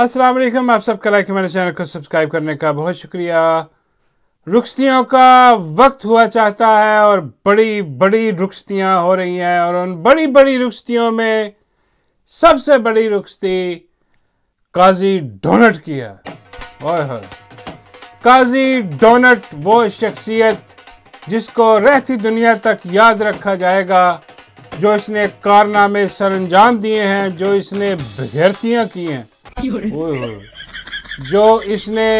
अस्सलाम वालेकुम आप कला के मेरे चैनल को सब्सक्राइब करने का बहुत शुक्रिया रुखस्तियों का वक्त हुआ चाहता है और बड़ी बड़ी रुखस्तियाँ हो रही हैं और उन बड़ी बड़ी रुखतियों में सबसे बड़ी रुखती काजी डोनट की है ओए हो काजी डोनट वो शख्सियत जिसको रहती दुनिया तक याद रखा जाएगा जो इसने कारनामे सर अंजाम दिए हैं जो इसने बहरतियाँ की हैं जो इसने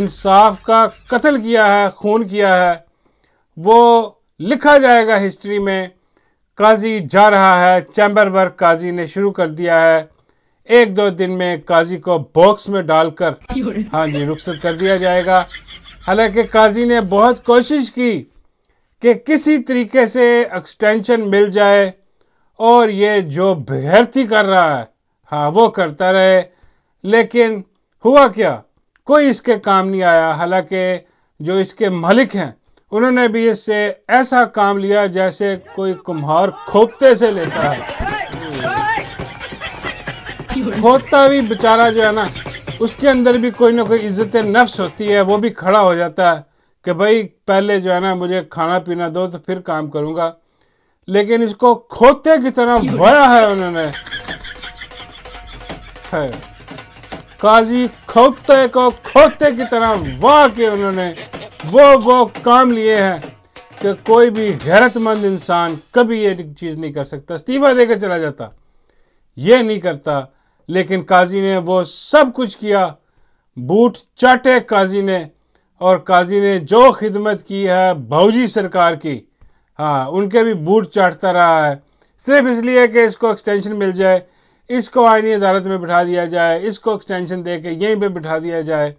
इंसाफ का कत्ल किया है खून किया है वो लिखा जाएगा हिस्ट्री में काजी जा रहा है चैम्बर वर्क काजी ने शुरू कर दिया है एक दो दिन में काजी को बॉक्स में डालकर हाँ जी रुखसत कर दिया जाएगा हालांकि काजी ने बहुत कोशिश की कि किसी तरीके से एक्सटेंशन मिल जाए और ये जो बेहरती कर रहा है हाँ वो करता रहे लेकिन हुआ क्या कोई इसके काम नहीं आया हालांकि जो इसके मालिक हैं उन्होंने भी इससे ऐसा काम लिया जैसे कोई कुम्हार खोपते से लेता है खोता भी बेचारा जो है ना उसके अंदर भी कोई ना कोई इज्जत नफ्स होती है वो भी खड़ा हो जाता है कि भाई पहले जो है ना मुझे खाना पीना दो तो फिर काम करूँगा लेकिन इसको खोते की तरह भरा है उन्होंने है काजी खोखते को खोखते की तरह वाह के उन्होंने वो वो काम लिए हैं कि कोई भी हैरतमंद इंसान कभी ये चीज़ नहीं कर सकता इस्तीफा देकर चला जाता ये नहीं करता लेकिन काजी ने वो सब कुछ किया बूट चाटे काजी ने और काजी ने जो खिदमत की है भाऊजी सरकार की हाँ उनके भी बूट चाटता रहा है सिर्फ इसलिए कि इसको एक्सटेंशन मिल जाए इसको आइनी अदालत में बिठा दिया जाए इसको एक्सटेंशन दे के यहीं पर बिठा दिया जाए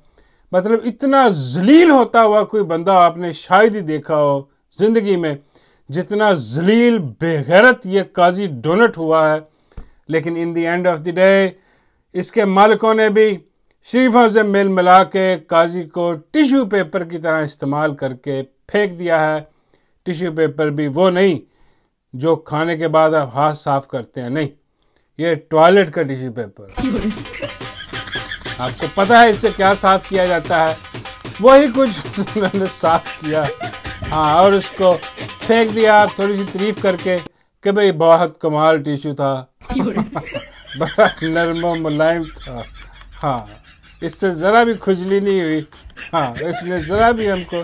मतलब इतना जलील होता हुआ कोई बंदा आपने शायद ही देखा हो ज़िंदगी में जितना जलील बेगैरत ये काजी डोनट हुआ है लेकिन in the end of the day इसके मालिकों ने भी शरीफों से मेल मिला के काजी को टिश्यू पेपर की तरह इस्तेमाल करके फेंक दिया है टिश्यू पेपर भी वो नहीं जो खाने के बाद आप हाथ साफ करते हैं नहीं ये टॉयलेट का टिश्यू पेपर आपको पता है इससे क्या साफ किया जाता है वही कुछ मैंने साफ किया हाँ और उसको फेंक दिया थोड़ी सी तारीफ करके कि भाई बहुत कमाल टिश्यू था बड़ा नरम मुलायम था हाँ इससे ज़रा भी खुजली नहीं हुई हाँ इसने ज़रा भी हमको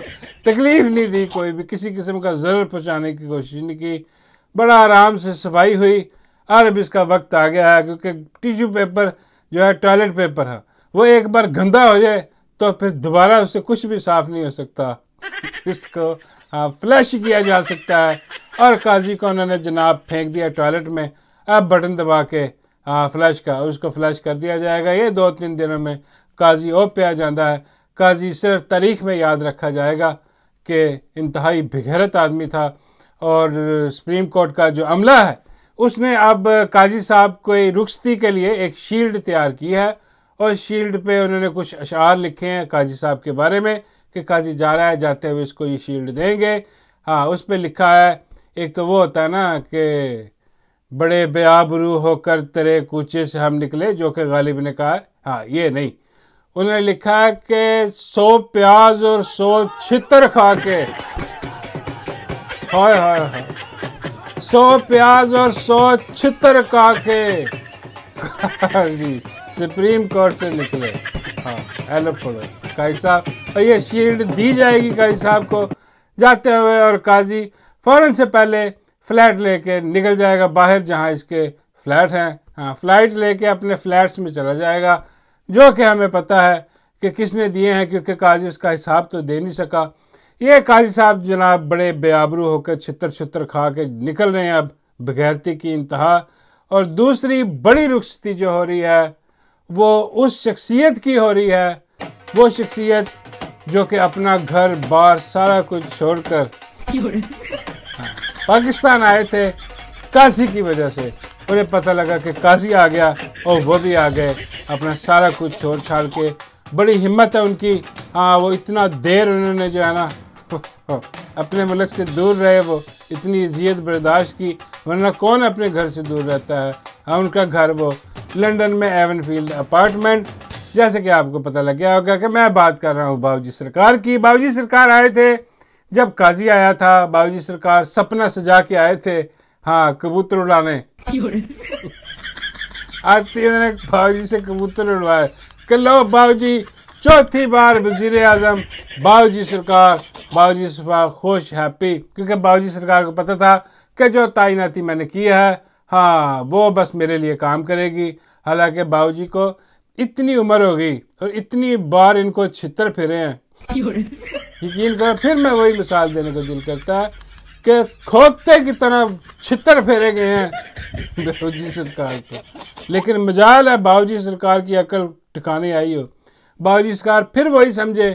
तकलीफ़ नहीं दी कोई भी किसी किस्म का ज़रूर पहुँचाने की कोशिश नहीं की बड़ा आराम से सफाई हुई और अब इसका वक्त आ गया है क्योंकि टिश्यू पेपर जो है टॉयलेट पेपर है वो एक बार गंदा हो जाए तो फिर दोबारा उससे कुछ भी साफ नहीं हो सकता इसको हाँ फ्लैश किया जा सकता है और काजी को उन्होंने जनाब फेंक दिया टॉयलेट में अब बटन दबा के हाँ फ्लैश का उसको फ्लैश कर दिया जाएगा ये दो तीन दिनों में काजी ओ पे आ जाता है काजी सिर्फ तारीख में याद रखा जाएगा कि इंतहाई भिघरत आदमी था और सुप्रीम कोर्ट का जो अमला है उसने अब काजी साहब को रुखसती के लिए एक शील्ड तैयार की है और शील्ड पे उन्होंने कुछ अशार लिखे हैं काजी साहब के बारे में कि काजी जा रहा है जाते हुए इसको ये शील्ड देंगे हाँ उस पर लिखा है एक तो वो होता है ना कि बड़े बेआबरू होकर तेरे कूचे से हम निकले जो कि गालिब ने कहा हाँ ये नहीं उन्होंने लिखा है कि सौ प्याज और सौ छितर खा के हाय हाय हाय सौ प्याज और सौ छितर के जी सुप्रीम कोर्ट से निकले हाँ हेलो पढ़ो काई साहब ये शील्ड दी जाएगी काई साहब को जाते हुए और काजी फ़ौरन से पहले फ्लैट लेके निकल जाएगा बाहर जहाँ इसके फ्लैट हैं हाँ फ्लाइट लेके अपने फ्लैट्स में चला जाएगा जो कि हमें पता है कि किसने दिए हैं क्योंकि काजी उसका हिसाब तो दे नहीं सका ये काजी साहब जनाब बड़े बेआबरू होकर छितर छितर खा के निकल रहे हैं अब बगैरती की इंतहा और दूसरी बड़ी रुखसती जो हो रही है वो उस शख्सियत की हो रही है वो शख्सियत जो कि अपना घर बार सारा कुछ छोड़कर पाकिस्तान आए थे काजी की वजह से उन्हें पता लगा कि काजी आ गया और वो भी आ गए अपना सारा कुछ छोड़ छाड़ के बड़ी हिम्मत है उनकी हाँ वो इतना देर उन्होंने जो है ना हाँ, अपने मुल्क से दूर रहे वो इतनी इजियत बर्दाश्त की वरना कौन अपने घर से दूर रहता है हाँ उनका घर वो लंदन में एवन फील्ड अपार्टमेंट जैसे कि आपको पता लग गया होगा कि मैं बात कर रहा हूँ बाबूजी सरकार की बाबूजी सरकार आए थे जब काजी आया था बाबूजी सरकार सपना सजा के आए थे हाँ कबूतर उड़ाने आती तो है बाबूजी से कबूतर उड़वाए कि लो बाबूजी चौथी बार वजीर आजम बाबूजी सरकार बाबूजी साहब खुश हैप्पी क्योंकि बाबूजी सरकार को पता था कि जो तैनाती मैंने की है हाँ वो बस मेरे लिए काम करेगी हालांकि बाबूजी को इतनी उम्र हो गई और इतनी बार इनको छितर फिरे हैं यकीन करो फिर मैं वही मिसाल देने को दिल करता है कि खोते की तरह छितर फेरे गए हैं बाबूजी सरकार को लेकिन मजाल है बाबूजी सरकार की अकल ठिकाने आई हो बाबूजी सरकार फिर वही समझे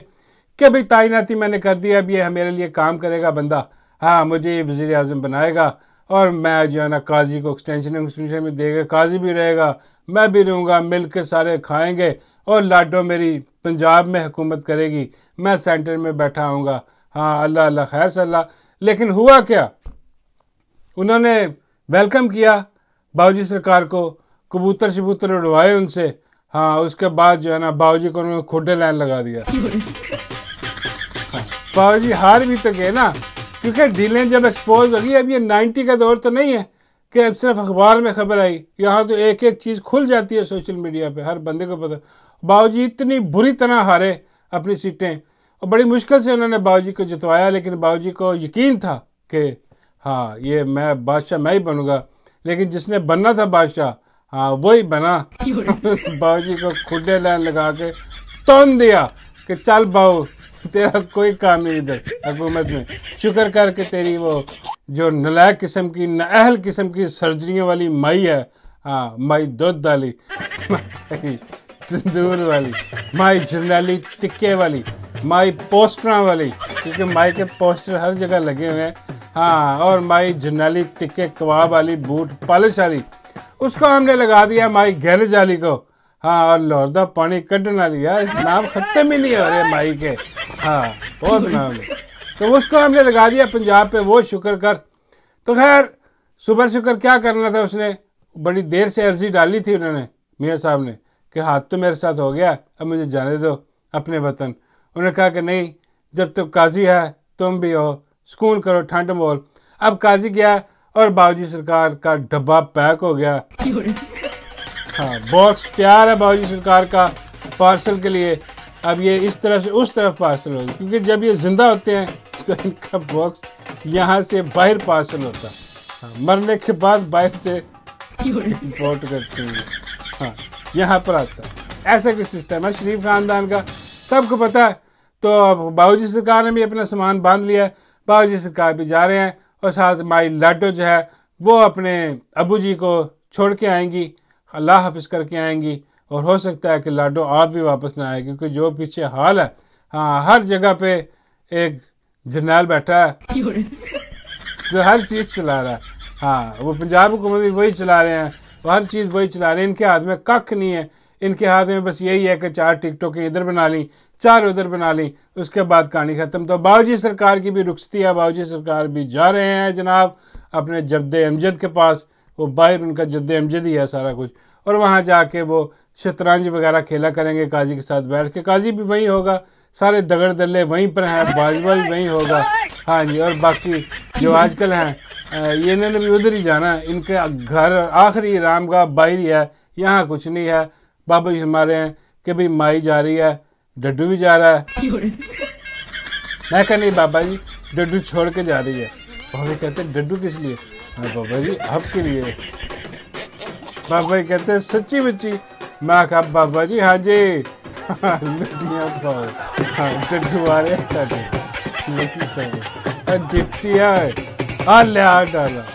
कि भाई तैनाती मैंने कर दी अब ये मेरे लिए काम करेगा बंदा हाँ मुझे ये वज़ी अजम बनाएगा और मैं जो है ना काजी को एक्सटेंशन एक्सटेंशन में देगा काजी भी रहेगा मैं भी रहूँगा मिल के सारे खाएँगे और लाडो मेरी पंजाब में हुकूमत करेगी मैं सेंटर में बैठा आऊँगा हाँ अल्लाह अल्लाह खैर सल्ला लेकिन हुआ क्या उन्होंने वेलकम किया बाबूजी सरकार को कबूतर शबूतर उड़वाए उनसे हाँ उसके बाद जो है ना बाबूजी को उन्होंने खुडे लाइन लगा दिया जी हार भी तो गए ना क्योंकि डीलें जब एक्सपोज होगी अब ये नाइन्टी का दौर तो नहीं है कि अब सिर्फ अखबार में खबर आई यहाँ तो एक एक चीज़ खुल जाती है सोशल मीडिया पे हर बंदे को पता बाबूजी इतनी बुरी तरह हारे अपनी सीटें और बड़ी मुश्किल से उन्होंने बाबूजी को जितवाया लेकिन बाबूजी को यकीन था कि हाँ ये मैं बादशाह मैं ही बनूंगा लेकिन जिसने बनना था बादशाह हाँ वही बना बाबूजी को खुडे लाइन लगा के तोन दिया कि चल बाऊ तेरा कोई काम नहीं इधर हुकूमत में शुक्र कर के तेरी वो जो नलायक किस्म की नाअहल किस्म की सर्जरियों वाली माई है हाँ माई दुध वाली तंदूर वाली माई जर्नैली टिक्के वाली माई पोस्टर वाली क्योंकि माई के पोस्टर हर जगह लगे हुए हैं हाँ और माई जर्नैली तिक्के कबाब वाली बूट पालिश वाली उसको हमने लगा दिया माई गैरेज वाली को हाँ और लोहरदा पानी कटने वाली यार नाम ख़त्म ही नहीं हो रहे माई के हाँ बहुत नाम है तो उसको हमने लगा दिया पंजाब पे वो शुक्र कर तो खैर सुबह शुक्र क्या करना था उसने बड़ी देर से अर्जी डाली थी उन्होंने मियाँ साहब ने कि हाथ तो मेरे साथ हो गया अब मुझे जाने दो अपने वतन उन्होंने कहा कि नहीं जब तक काजी है तुम भी हो सुकून करो ठंड मोल अब काजी गया और बाबूजी सरकार का डब्बा पैक हो गया हाँ बॉक्स तैयार है बाबूजी सरकार का पार्सल के लिए अब ये इस तरफ से उस तरफ पार्सल होगी क्योंकि जब ये ज़िंदा होते हैं तो इनका बॉक्स यहाँ से बाहर पार्सल होता हाँ मरने के बाद बाहर से इम्पोर्ट करते हैं हाँ यहाँ पर आता है ऐसा कोई सिस्टम है शरीफ खानदान का सबको पता है तो अब बाबूजी सरकार ने भी अपना सामान बांध लिया है बाबूजी सरकार भी जा रहे हैं और साथ माई लाडो जो है वो अपने अबू जी को छोड़ के आएंगी अल्लाह हाफिज़ करके आएंगी और हो सकता है कि लाडो आप भी वापस ना आए क्योंकि जो पीछे हाल है हाँ हर जगह पे एक जर्नैल बैठा है जो हर चीज़ चला रहा है हाँ वो पंजाब हुकूमत भी वही चला रहे हैं वो हर चीज़ वही चला रहे हैं इनके हाथ में कख नहीं है इनके हाथ में बस यही है कि चार टिकटों इधर बना ली चार उधर बना ली उसके बाद कहानी ख़त्म तो बाबूजी सरकार की भी रुखसती है बाबूजी सरकार भी जा रहे हैं जनाब अपने जद्द अमजद के पास वो बाहर उनका जद्द अमजद ही है सारा कुछ और वहाँ जाके वो शतरंज वगैरह खेला करेंगे काजी के साथ बैठ के काजी भी वहीं होगा सारे दगड़ दल्ले वहीं पर हैं बाजवा भी वहीं होगा हाँ जी और बाकी जो आजकल हैं ये इन्होंने भी उधर ही जाना है इनके घर आखिरी राम का है यहाँ कुछ नहीं है बाबा जी हमारे हैं कि भाई माई जा रही है डड्डू भी जा रहा है मैं कह नहीं बाबा जी डड्डू छोड़ के जा रही है बाबा कहते हैं डड्डू किस लिए बाबा जी आपके लिए बाबा कहते हैं सच्ची बच्ची मैं कहा बाबा जी हाँ जी लड्डियाँ पाओ हाँ तो दुआरे डिप्टी हाँ, है हाँ लिया डाला